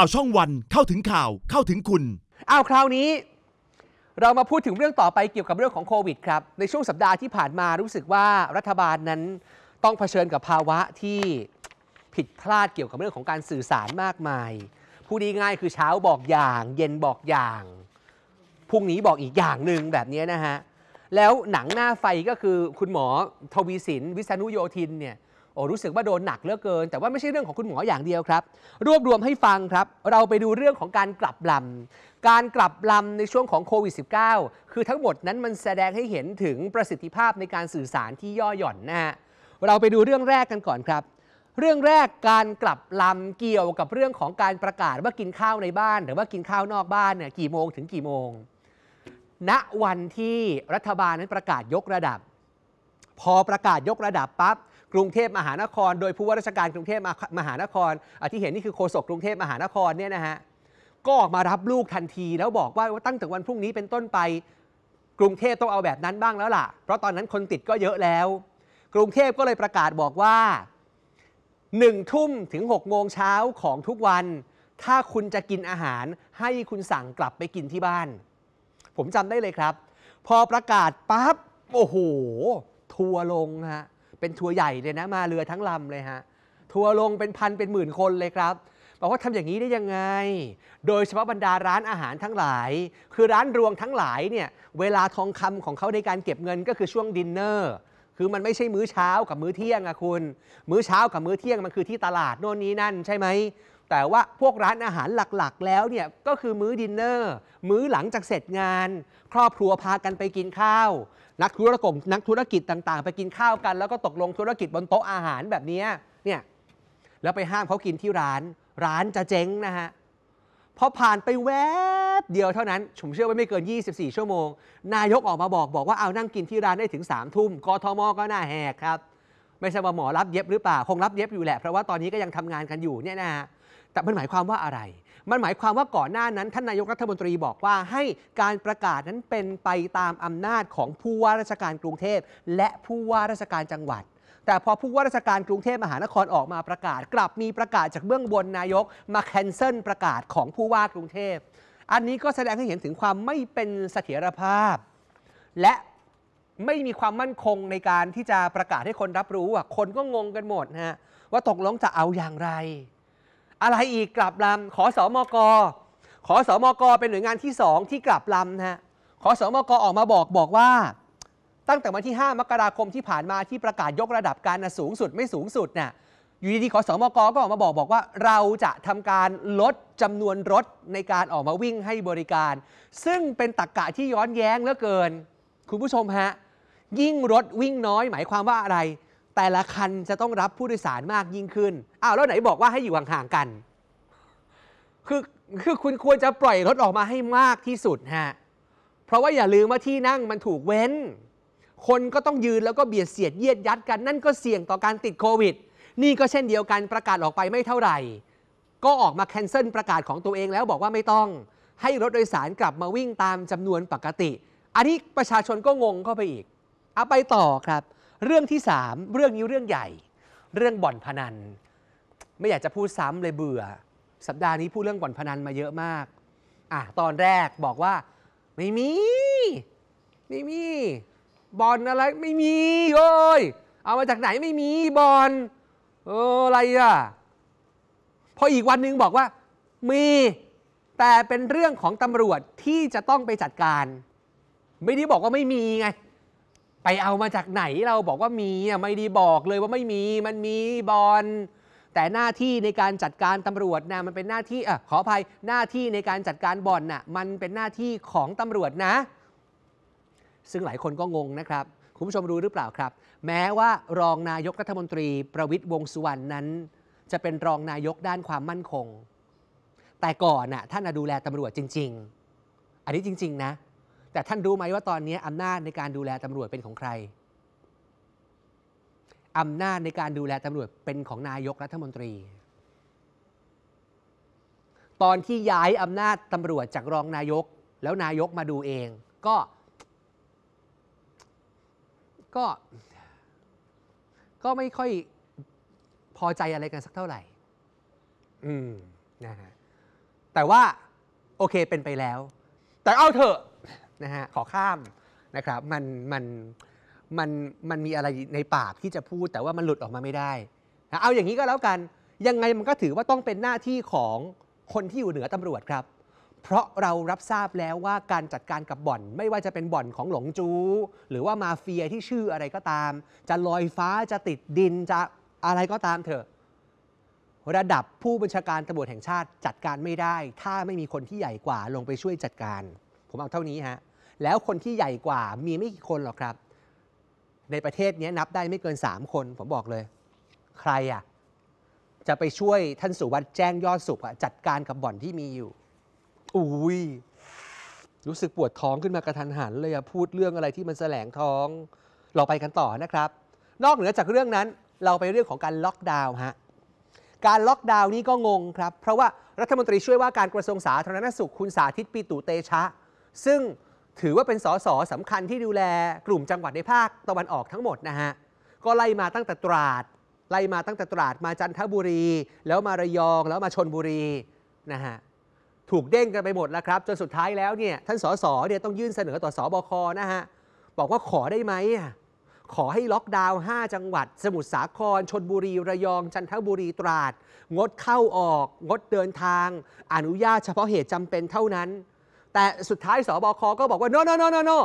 ข่าวช่องวันเข้าถึงข่าวเข้าถึงคุณ เอาคราวนี้ เรามาพูดถึงเรื่องต่อไปเกี่ยวกับเรื่องของโควิดครับในช่วงสัปดาห์ที่ผ่านมารู้สึกว่ารัฐบาลนั้นต้องเผชิญกับภาวะที่ผิดพลาดเกี่ยวกับเรื่องของการสื่อสารมากมายผู้ดีง่ายคือเช้าบอกอย่างเย็นบอกอย่างพรุ่งนี้บอกอีกอย่างหนึ่งแบบนี้นะฮะแล้วหนังหน้าไฟก็คือคุณหมอทวีสินวิษณุโยธินเนี่ยโอ้รู้สึกว่าโดนหนักเหลือเกินแต่ว่าไม่ใช่เรื่องของคุณหมออย่างเดียวครับ รวบรวมให้ฟังครับ เราไปดูเรื่องของการกลับลำการกลับลำในช่วงของโควิด -19 คือทั้งหมดนั้นมันแสดงให้เห็นถึงประสิทธิภาพในการสื่อสารที่ย่อหย่อนนะฮะเราไปดูเรื่องแรกกันก่อนครับ เรื่องแรกการกลับลำเกี่ยวกับเรื่องของการประกาศว่ากินข้าวในบ้าน หรือว่ากินข้าวนอกบ้านเนี่ยกี่โมงถึงกี่โมง ณวันที่รัฐบาลนั้นประกาศยกระดับ พอประกาศยกระดับปั๊บกรุงเทพมหานคร โดยผู้ว่าราชการกรุงเทพมหานครที่เห็นนี่คือโฆษกกรุงเทพมหานครเนี่ยนะฮะก็ออกมารับลูกทันทีแล้วบอกว่าตั้งแต่วันพรุ่งนี้เป็นต้นไป กรุงเทพต้องเอาแบบนั้นบ้างแล้วล่ะ เพราะตอนนั้นคนติดก็เยอะแล้ว กรุงเทพก็เลยประกาศบอกว่าหนึ่งทุ่มถึง6โมงเช้าของทุกวัน ถ้าคุณจะกินอาหารให้คุณสั่งกลับไปกินที่บ้าน ผมจำได้เลยครับ พอประกาศปั๊บโอ้โห ทัวลงฮะเป็นทัวร์ใหญ่เลยนะมาเรือทั้งลำเลยฮะทัวร์ลงเป็นพันเป็นหมื่นคนเลยครับบอกว่าทำอย่างนี้ได้ยังไง โดยเฉพาะบรรดาร้านอาหารทั้งหลาย คือร้านรวงทั้งหลายเนี่ยเวลาทองคำของเขาในการเก็บเงินก็คือช่วงดินเนอร์คือมันไม่ใช่มื้อเช้ากับมื้อเที่ยงอะคุณ มื้อเช้ากับมื้อเที่ยงมันคือที่ตลาดโน่นนี้นั่นใช่ไหมแต่ว่าพวกร้านอาหารหลักๆ แล้วเนี่ย ก็คือมื้อดินเนอร์มื้อหลังจากเสร็จงาน ครอบครัวพากันไปกินข้าว นักธุรกงนักธุรกิจต่างๆไปกินข้าวกัน แล้วก็ตกลงธุรกิจบนโต๊ะอาหารแบบนี้เนี่ยแล้วไปห้ามเขากินที่ร้าน ร้านจะเจ๊งนะฮะพอผ่านไปแวบเดียวเท่านั้นผมเชื่อว่าไม่เกิน 24 ชั่วโมงนายกออกมาบอกบอกว่าเอานั่งกินที่ร้านได้ถึง3ามทุ่มกทมก็น่าแหกครับ ไม่ใช่ว่าหมอรับเย็บหรือเปล่าคงรับเย็บอยู่แหละ เพราะว่าตอนนี้ก็ยังทำงานกันอยู่เนี่ยนะฮะแต่มันหมายความว่าอะไร มันหมายความว่าก่อนหน้านั้นท่านนายกรัฐมนตรีบอกว่าให้การประกาศนั้นเป็นไปตามอำนาจของผู้ว่าราชการกรุงเทพและผู้ว่าราชการจังหวัด แต่พอผู้ว่าราชการกรุงเทพมหานครออกมาประกาศ กลับมีประกาศจากเบื้องบนนายกมาแคนเซิลประกาศของผู้ว่ากรุงเทพ อันนี้ก็แสดงให้เห็นถึงความไม่เป็นเสถียรภาพ และไม่มีความมั่นคงในการที่จะประกาศให้คนรับรู้อ่ะคนก็งงกันหมดนะฮะว่าตกลงจะเอาอย่างไรอะไรอีกกลับลำขอสอมอกอขอสอมอกอเป็นหน่วยงานที่สองที่กลับลำนะฮะ ขอสอมอกอออกมาบอกบอกว่าตั้งแต่วันที่ 5 มกราคมที่ผ่านมาที่ประกาศยกระดับการสูงสุดไม่สูงสุดนะ่ยอยู่ดีๆขอสอมอกอก็ออกมาบอกบอกว่า เราจะทำการลดจำนวนรถในการออกมาวิ่งให้บริการ ซึ่งเป็นตรกกะที่ย้อนแย้งเหลือเกินคุณผู้ชมฮะยิ่งรถวิ่งน้อยหมายความว่าอะไรแต่ละคันจะต้องรับผู้โดยสารมากยิ่งขึ้น อ้าวแล้วไหนบอกว่าให้อยู่ห่างๆกัน คือคือคุณควรจะปล่อยรถออกมาให้มากที่สุดฮะ เพราะว่าอย่าลืมว่าที่นั่งมันถูกเว้น คนก็ต้องยืนแล้วก็เบียดเสียดเยียดยัดกัน นั่นก็เสี่ยงต่อการติดโควิด นี่ก็เช่นเดียวกันประกาศออกไปไม่เท่าไหร่ ก็ออกมาแคนเซิลประกาศของตัวเองแล้วบอกว่าไม่ต้อง ให้รถโดยสารกลับมาวิ่งตามจำนวนปกติ อันนี้ประชาชนก็งงเข้าไปอีก เอาไปต่อครับเรื่องที่ 3 เรื่องนี้เรื่องใหญ่ เรื่องบ่อนพนัน ไม่อยากจะพูดซ้ำเลยเบื่อ สัปดาห์นี้พูดเรื่องบ่อนพนันมาเยอะมาก อ่ะ ตอนแรกบอกว่า ไม่มี ไม่มีบอลอะไรไม่มีโอ้ยเอามาจากไหนไม่มีบอลเอออะไรอ่ะพออีกวันหนึ่งบอกว่ามีแต่เป็นเรื่องของตำรวจที่จะต้องไปจัดการ ไม่ได้บอกว่าไม่มีไงไปเอามาจากไหนเราบอกว่ามีอ่ะไม่ได้บอกเลยว่าไม่มีมันมีบอลแต่หน้าที่ในการจัดการตำรวจนะมันเป็นหน้าที่อ่ะขออภัยหน้าที่ในการจัดการบอลน่ะมันเป็นหน้าที่ของตำรวจนะ ซึ่งหลายคนก็งงนะครับ คุณผู้ชมรู้หรือเปล่าครับ แม้ว่ารองนายกรัฐมนตรีประวิตรวงสุวรรณนั้น จะเป็นรองนายกด้านความมั่นคง แต่ก่อนน่ะท่านดูแลตำรวจจริง ๆ อันนี้จริง ๆนะแต่ท่านรู้ไหมว่าตอนนี้อำนาจในการดูแลตำรวจเป็นของใคร อำนาจในการดูแลตำรวจเป็นของนายกรัฐมนตรี ตอนที่ย้ายอำนาจตำรวจจากรองนายกแล้วนายกมาดูเอง ก็ ก็ ก็ไม่ค่อยพอใจอะไรกันสักเท่าไหร่ อืมนะฮะ แต่ว่า โอเคเป็นไปแล้วแต่เอาเถอะนะฮะขอข้ามนะครับ มันมันมันมันมีอะไรในปากที่จะพูดแต่ว่ามันหลุดออกมาไม่ได้เอาอย่างนี้ก็แล้วกัน ยังไงมันก็ถือว่าต้องเป็นหน้าที่ของคนที่อยู่เหนือตำรวจครับ เพราะเรารับทราบแล้วว่าการจัดการกับบ่อนไม่ว่าจะเป็นบ่อนของหลงจู หรือว่ามาเฟียที่ชื่ออะไรก็ตาม จะลอยฟ้าจะติดดินจะอะไรก็ตามเถอะระดับผู้บัญชาการตำรวจแห่งชาติจัดการไม่ได้ ถ้าไม่มีคนที่ใหญ่กว่า ลงไปช่วยจัดการ ผมเอาเท่านี้ฮะแล้วคนที่ใหญ่กว่ามีไม่กี่คนหรอกครับ ในประเทศนี้นับได้ไม่เกิน 3 คนผมบอกเลย ใครอ่ะจะไปช่วยท่านสุวัสด์แจ้งยอดสุขจัดการกับบ่อนที่มีอยู่อุ้ยรู้สึกปวดท้องขึ้นมากระทันหัน เลยอะพูดเรื่องอะไรที่มันแสลงท้องเราไปกันต่อนะครับ นอกเหนือจากเรื่องนั้นเราไปเรื่องของการล็อกดาวน์ฮะการล็อกดาวน์นี้ก็งงครับ เพราะว่ารัฐมนตรีช่วยว่าการกระทรวงสาธารณสุขคุณสาธิตปีตุเตชะ ซึ่งถือว่าเป็นสสสำคัญที่ดูแลกลุ่มจังหวัดในภาคตะวันออกทั้งหมดนะฮะก็ไล่มาตั้งแต่ตราดไล่มาตั้งแต่ตราด มาจันทบุรี แล้วมาระยองแล้วมาชนบุรีนะฮะถูกเด้งกันไปหมดแล้วครับจนสุดท้ายแล้วเนี่ยท่านสสเนี่ยต้องยื่นเสนอต่อสอบคนะฮะบอกว่าขอได้ไหมขอให้ล็อกดาวน์5จังหวัด สมุทรสาครชนบุรี ระยอง จันทบุรีตราดงดเข้าออก งดเดินทาง อนุญาตเฉพาะเหตุจำเป็นเท่านั้น แต่สุดท้ายสบคก็บอกว่า no no no no no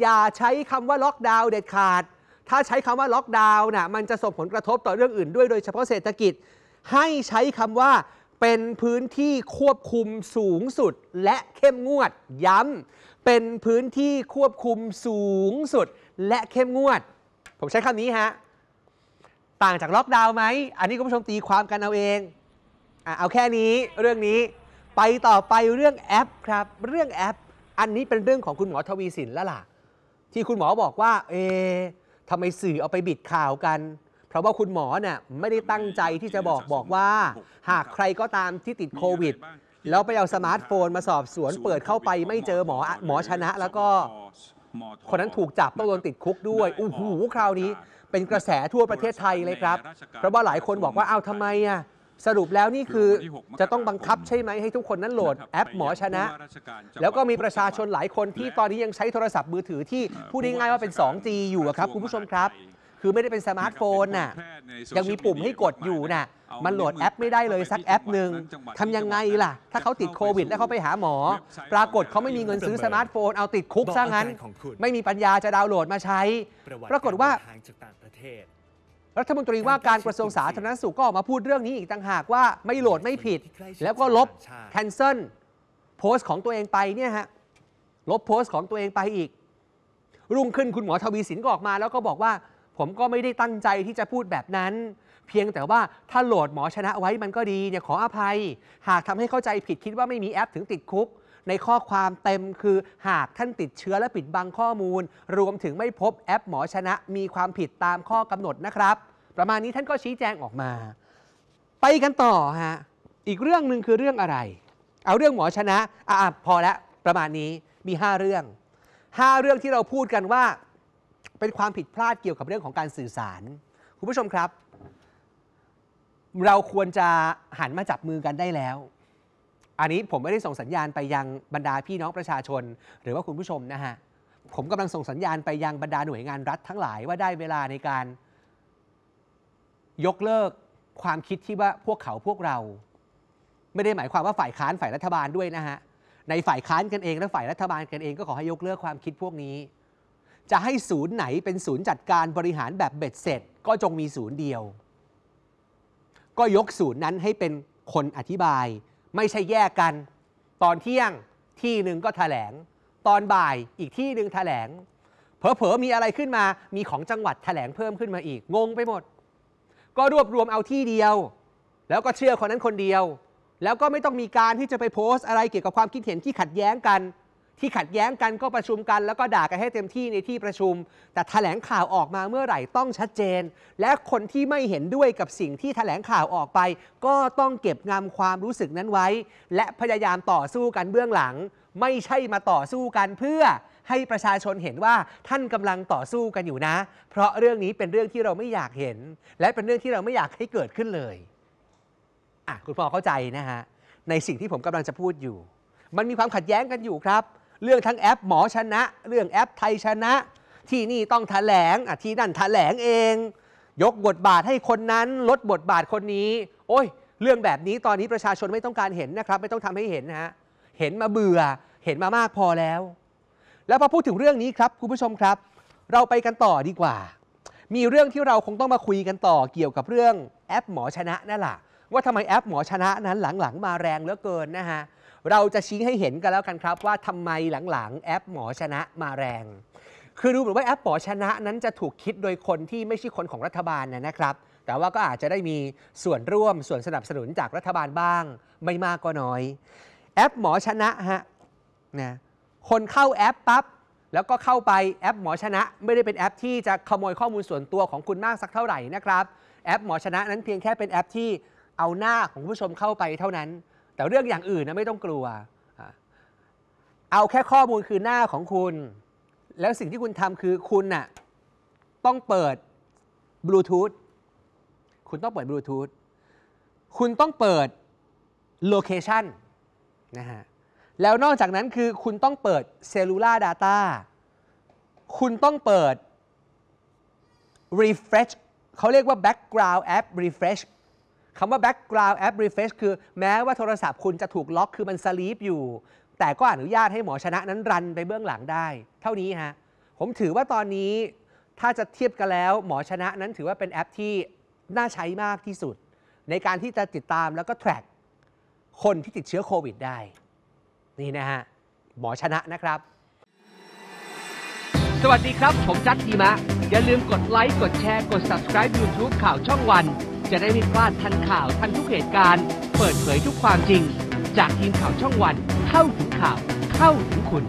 อย่าใช้คำว่าล็อกดาวน์เด็ดขาด ถ้าใช้คำว่าล็อกดาวน์น่ะมันจะส่งผลกระทบต่อเรื่องอื่นด้วยโดยเฉพาะเศรษฐกิจ ให้ใช้คำว่าเป็นพื้นที่ควบคุมสูงสุดและเข้มงวด ย้ำเป็นพื้นที่ควบคุมสูงสุดและเข้มงวดผมใช้คำนี้ฮะต่างจากล็อกดาวน์ไหมอันนี้คุณผู้ชมตีความกันเอาเองอเอาแค่นี้เรื่องนี้ไปต่อไปเรื่องแอปครับ เรื่องแอป อันนี้เป็นเรื่องของคุณหมอทวีสินแล้วล่ะ ที่คุณหมอบอกว่าเอทำไมสื่อเอาไปบิดข่าวกัน เพราะว่าคุณหมอเนี่ยไม่ได้ตั้งใจที่จะบอกบอกว่า หากใครก็ตามที่ติดโควิด แล้วไปเอาสมาร์ทโฟนมาสอบสวนเปิดเข้าไป ไม่เจอหมอหมอชนะ แล้วก็คนนั้นถูกจับต้องโดนติดคุกด้วยอู้หูคราวนี้เป็นกระแสทั่วประเทศไทยเลยครับ เพราะว่าหลายคนบอกว่า เอ้าททำไมอ่ะ สรุปแล้วนี่คือจะต้องบังคับใช่ไหมให้ทุกคนนั้นโหลดแอปหมอชนะ แล้วก็มีประชาชนหลายคนที่ตอนนี้ยังใช้โทรศัพท์มือถือที่พูดง่ายๆว่าเป็น 2G อยู่ครับคุณผู้ชมครับคือไม่ได้เป็นสมาร์ทโฟนน่ะยังมีปุ่มให้กดอยู่น่ะมันโหลดแอปไม่ได้เลย สักแอปหนึ่งทำยังไงล่ะ ถ้าเขาติดโควิดแล้วเขาไปหาหมอ ปรากฏเขาไม่มีเงินซื้อสมาร์ทโฟนเอาติดคุกซะงั้น ไม่มีปัญญาจะดาวน์โหลดมาใช้ ปรากฏว่ารัฐมนตรีว่าการกระทรวงสาธารณสุขก็ออกมาพูดเรื่องนี้อีกต่างหากว่าไม่โหลดไม่ผิด แล้วก็ลบแคนเซิลโพสต์ของตัวเองไปเนี่ยฮะลบโพสต์ของตัวเองไปอีก รุ่งขึ้นคุณหมอทวีสินก็ออกมา แล้วก็บอกว่าผมก็ไม่ได้ตั้งใจที่จะพูดแบบนั้น เพียงแต่ว่าถ้าโหลดหมอชนะไว้มันก็ดีเนี่ยขออภัย หากทำให้เข้าใจผิดคิดว่าไม่มีแอปถึงติดคุก ในข้อความเต็มคือหากท่านติดเชื้อและปิดบังข้อมูล รวมถึงไม่พบแอปหมอชนะ มีความผิดตามข้อกำหนดนะครับ ประมาณนี้ท่านก็ชี้แจงออกมา ไปกันต่อฮะอีกเรื่องหนึ่งคือเรื่องอะไร เอาเรื่องหมอชนะอ่ะพอแล้วประมาณนี้มี 5 เรื่อง 5 เรื่องที่เราพูดกันว่าเป็นความผิดพลาดเกี่ยวกับเรื่องของการสื่อสาร คุณผู้ชมครับ เราควรจะหันมาจับมือกันได้แล้ว อันนี้ผมไม่ได้ส่งสัญญาณไปยังบรรดาพี่น้องประชาชน หรือว่าคุณผู้ชมนะฮะผมกำลังส่งสัญญาณไปยังบรรดาหน่วยงานรัฐทั้งหลายว่าได้เวลาในการยกเลิกความคิดที่ว่าพวกเขาพวกเรา ไม่ได้หมายความว่าฝ่ายค้านฝ่ายรัฐบาลด้วยนะฮะในฝ่ายค้านกันเองและฝ่ายรัฐบาลกันเองก็ขอให้ยกเลิกความคิดพวกนี้จะให้ศูนย์ไหนเป็นศูนย์จัดการบริหารแบบเบ็ดเสร็จก็จงมีศูนย์เดียว ก็ยกศูนย์นั้นให้เป็นคนอธิบาย ไม่ใช่แยกกัน ตอนเที่ยงที่หนึ่งก็แถลง ตอนบ่ายอีกที่หนึ่งแถลงเผลอๆมีอะไรขึ้นมามีของจังหวัดแถลงเพิ่มขึ้นมาอีกงงไปหมด ก็รวบรวมเอาที่เดียว แล้วก็เชื่อคนนั้นคนเดียว แล้วก็ไม่ต้องมีการที่จะไปโพสต์อะไรเกี่ยวกับความคิดเห็นที่ขัดแย้งกันที่ขัดแย้งกันก็ประชุมกัน แล้วก็ด่ากันให้เต็มที่ในที่ประชุม แต่แถลงข่าวออกมาเมื่อไหร่ต้องชัดเจน และคนที่ไม่เห็นด้วยกับสิ่งที่แถลงข่าวออกไป ก็ต้องเก็บงำความรู้สึกนั้นไว้ และพยายามต่อสู้กันเบื้องหลัง ไม่ใช่มาต่อสู้กันเพื่อให้ประชาชนเห็นว่าท่านกำลังต่อสู้กันอยู่นะ เพราะเรื่องนี้เป็นเรื่องที่เราไม่อยากเห็น และเป็นเรื่องที่เราไม่อยากให้เกิดขึ้นเลยอ่ะคุณพ่อเข้าใจนะฮะในสิ่งที่ผมกำลังจะพูดอยู่ มันมีความขัดแย้งกันอยู่ครับเรื่องทั้งแอปหมอชนะ เรื่องแอปไทยชนะ ที่นี่ต้องถแถลงอ่ะที่นั่นถแถลงเอง ยกบทบาทให้คนนั้น ลดบทบาทคนนี้ โอ้ย เรื่องแบบนี้ตอนนี้ประชาชนไม่ต้องการเห็นนะครับไม่ต้องทำให้เห็นนะฮะเห็นมาเบื่อเห็นมามากพอแล้ว แล้วพอพูดถึงเรื่องนี้ครับคุณผู้ชมครับ เราไปกันต่อดีกว่า มีเรื่องที่เราคงต้องมาคุยกันต่อ เกี่ยวกับเรื่องแอป หมอชนะนั่นแหละว่าทำไมแอปหมอชนะนั้นหลังๆ มาแรงเหลือเกินนะฮะเราจะชี้ให้เห็นกันแล้วกันครับว่าทำไมหลังๆ แอปหมอชนะมาแรง คือดูเหมือนว่าแอปหมอชนะนั้นจะถูกคิดโดยคนที่ไม่ใช่คนของรัฐบาลนะครับ แต่ว่าก็อาจจะได้มีส่วนร่วมส่วนสนับสนุนจากรัฐบาลบ้าง ไม่มากก็น้อย แอปหมอชนะฮะนะ คนเข้าแอปปับ๊บแล้วก็เข้าไปแอป หมอชนะไม่ได้เป็นแอปที่จะขโมยข้อมูลส่วนตัวของคุณมากสักเท่าไหร่นะครับ แอปหมอชนะนั้นเพียงแค่เป็นแอปที่เอาหน้าของผู้ชมเข้าไปเท่านั้นแต่เรื่องอย่างอื่นนะไม่ต้องกลัว เอาแค่ข้อมูลคือหน้าของคุณ แล้วสิ่งที่คุณทำคือคุณน่ะต้องเปิดบลูทูธ คุณต้องเปิดบลูทูธ คุณต้องเปิดโลเคชันนะฮะ แล้วนอกจากนั้นคือคุณต้องเปิดเซลลูล่าาต้า คุณต้องเปิด refresh เขาเรียกว่า background app refresh คำว่า background app refresh คือแม้ว่าโทรศัพท์คุณจะถูกล็อกคือมันสลีปอยู่ แต่ก็อนุญาตให้หมอชนะนั้นรันไปเบื้องหลังได้ เท่านี้ฮะผมถือว่าตอนนี้ถ้าจะเทียบกันแล้ว หมอชนะนั้นถือว่าเป็นแอปที่น่าใช้มากที่สุด ในการที่จะติดตามแล้วก็ track คนที่ติดเชื้อโควิดได้ นี่นะฮะ หมอชนะนะครับ สวัสดีครับผมจัดดีมะอย่าลืมกดไลค์กดแชร์กด subscribe YouTube ข่าวช่องวันจะได้ไม่พลาดทันข่าวทันทุกเหตุการณ์ เปิดเผยทุกความจริง จากทีมข่าวช่องวันเข้าถึงข่าวเข้าถึงคุณ